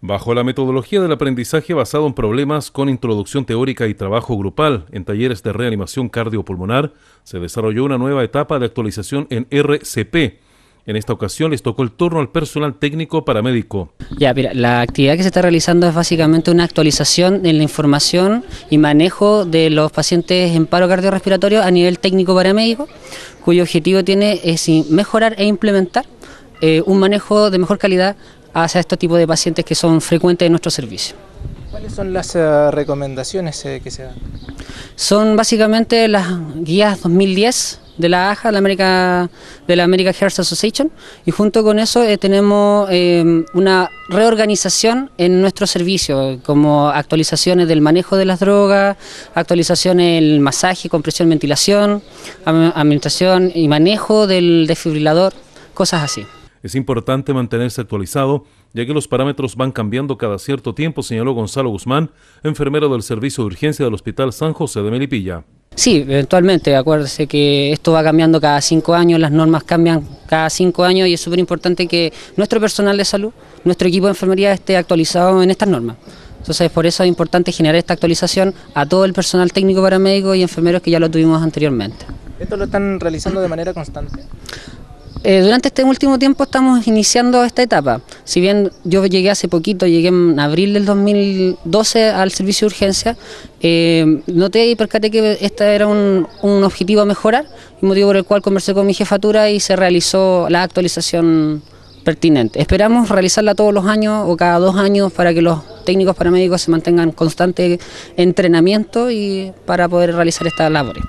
Bajo la metodología del aprendizaje basado en problemas con introducción teórica y trabajo grupal en talleres de reanimación cardiopulmonar, se desarrolló una nueva etapa de actualización en RCP. En esta ocasión les tocó el turno al personal técnico paramédico. Ya, mira, la actividad que se está realizando es básicamente una actualización en la información y manejo de los pacientes en paro cardiorrespiratorio a nivel técnico paramédico, cuyo objetivo tiene es mejorar e implementar eh, un manejo de mejor calidad hacia este tipo de pacientes que son frecuentes en nuestro servicio. ¿Cuáles son las eh, recomendaciones eh, que se dan? Son básicamente las guías 2010 de la AHA, de la American Heart Association, y junto con eso eh, tenemos em, una reorganización en nuestro servicio, como actualizaciones del manejo de las drogas, actualizaciones en masaje, compresión, ventilación, administración y manejo del desfibrilador, cosas así. Es importante mantenerse actualizado, ya que los parámetros van cambiando cada cierto tiempo, señaló Gonzalo Guzmán, enfermero del Servicio de Urgencia del Hospital San José de Melipilla. Sí, eventualmente, acuérdese que esto va cambiando cada cinco años, las normas cambian cada cinco años y es súper importante que nuestro personal de salud, nuestro equipo de enfermería esté actualizado en estas normas. Entonces, por eso es importante generar esta actualización a todo el personal técnico paramédico y enfermeros que ya lo tuvimos anteriormente. ¿Esto lo están realizando de manera constante? Eh, durante este último tiempo estamos iniciando esta etapa. Si bien yo llegué hace poquito, llegué en abril del 2012 al servicio de urgencia, eh, noté y percaté que este era un, objetivo a mejorar, motivo por el cual conversé con mi jefatura y se realizó la actualización pertinente. Esperamos realizarla todos los años o cada dos años para que los técnicos paramédicos se mantengan constante entrenamiento y para poder realizar estas labores.